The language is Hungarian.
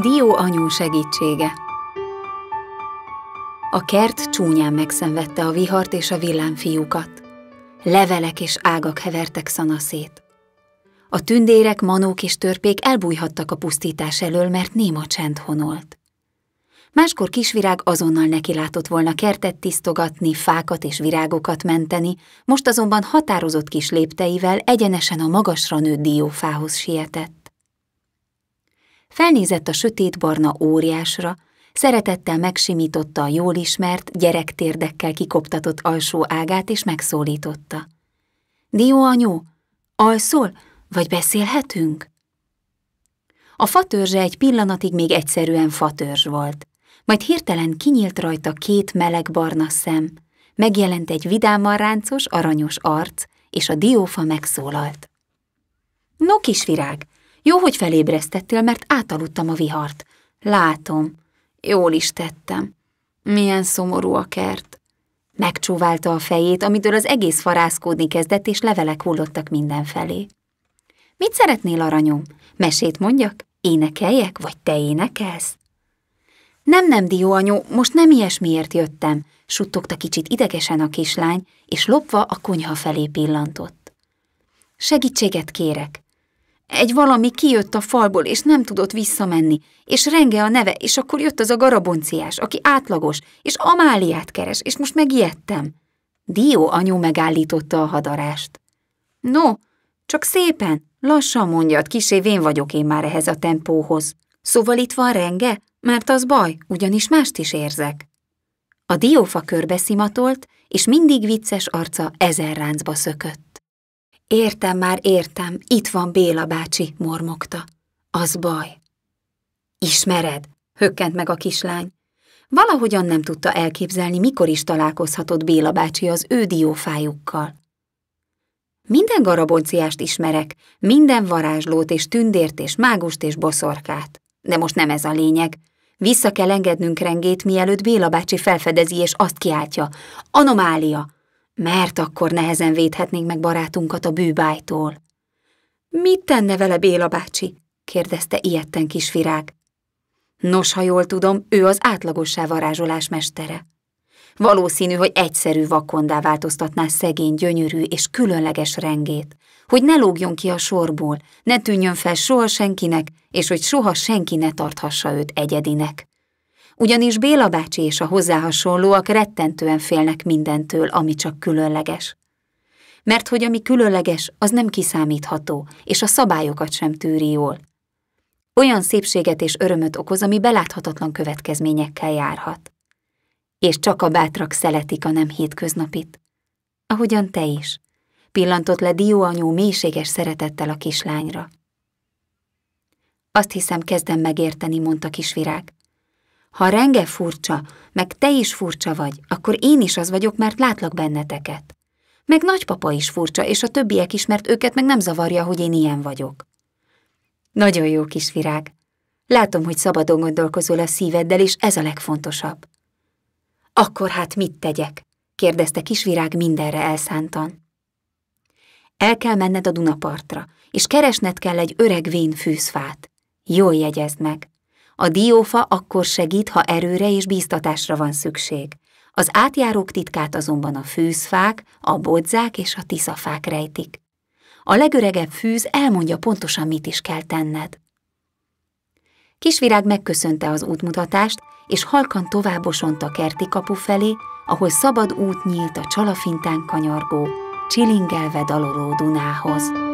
Dió anyó segítsége. A kert csúnyán megszenvedte a vihart és a villámfiúkat. Levelek és ágak hevertek szanaszét. A tündérek, manók és törpék elbújhattak a pusztítás elől, mert néma csend honolt. Máskor kisvirág azonnal nekilátott volna kertet tisztogatni, fákat és virágokat menteni, most azonban határozott kis lépteivel egyenesen a magasra nőtt diófához sietett. Felnézett a sötét-barna óriásra, szeretettel megsimította a jól ismert, gyerektérdekkel kikoptatott alsó ágát, és megszólította. Dió anyó, alszol, vagy beszélhetünk? A fatörzse egy pillanatig még egyszerűen fatörzs volt, majd hirtelen kinyílt rajta két meleg-barna szem, megjelent egy vidáman ráncos, aranyos arc, és a diófa megszólalt. No, kisvirág, jó, hogy felébresztettél, mert átaludtam a vihart. Látom. Jól is tettem. Milyen szomorú a kert. Megcsóválta a fejét, amitől az egész farászkódni kezdett, és levelek hullottak mindenfelé. Mit szeretnél, aranyom? Mesét mondjak? Énekeljek, vagy te énekelsz? Nem, nem, dió anyó, most nem ilyesmiért jöttem, suttogta kicsit idegesen a kislány, és lopva a konyha felé pillantott. Segítséget kérek, egy valami kijött a falból, és nem tudott visszamenni, és renge a neve, és akkor jött az a garabonciás, aki átlagos, és Amáliát keres, és most megijedtem. Dió anyu megállította a hadarást. No, csak szépen, lassan mondjad, kisé vén vagyok én már ehhez a tempóhoz. Szóval itt van renge, mert az baj, ugyanis mást is érzek. A diófa körbeszimatolt, és mindig vicces arca ezer ráncba szökött. Értem már, értem, itt van Béla bácsi, mormogta. Az baj. Ismered? Hökkent meg a kislány. Valahogyan nem tudta elképzelni, mikor is találkozhatott Béla bácsi az ő diófájukkal. Minden garabonciást ismerek, minden varázslót és tündért és mágust és boszorkát. De most nem ez a lényeg. Vissza kell engednünk rengét, mielőtt Béla bácsi felfedezi és azt kiáltja. Anomália! mert akkor nehezen védhetnénk meg barátunkat a bűbájtól. Mit tenne vele Béla bácsi? kérdezte kis virág. Nos, ha jól tudom, ő az átlagossá varázsolás mestere. Valószínű, hogy egyszerű vakondá változtatná szegény, gyönyörű és különleges rengét, hogy ne lógjon ki a sorból, ne tűnjön fel soha senkinek, és hogy soha senki ne tarthassa őt egyedinek ugyanis Béla bácsi és a hozzá hasonlóak rettentően félnek mindentől, ami csak különleges. Mert hogy ami különleges, az nem kiszámítható, és a szabályokat sem tűri jól. Olyan szépséget és örömöt okoz, ami beláthatatlan következményekkel járhat. És csak a bátrak szeletik a nem hétköznapit. Ahogyan te is. Pillantott le anyó mélységes szeretettel a kislányra. Azt hiszem, kezdem megérteni, mondta kisvirág. Ha renge furcsa, meg te is furcsa vagy, akkor én is az vagyok, mert látlak benneteket. Meg nagypapa is furcsa, és a többiek is, mert őket meg nem zavarja, hogy én ilyen vagyok. Nagyon jó kis virág. Látom, hogy szabadon gondolkozol a szíveddel, és ez a legfontosabb. Akkor hát mit tegyek? kérdezte kisvirág mindenre elszántan. El kell menned a Dunapartra, és keresned kell egy öreg vén fűszfát. Jól jegyezd meg. A diófa akkor segít, ha erőre és bíztatásra van szükség. Az átjárók titkát azonban a fűzfák, a bodzák és a tiszafák rejtik. A legöregebb fűz elmondja pontosan, mit is kell tenned. Kisvirág megköszönte az útmutatást, és halkan továbbosont a kerti kapu felé, ahol szabad út nyílt a csalafintán kanyargó, csilingelve daloló Dunához.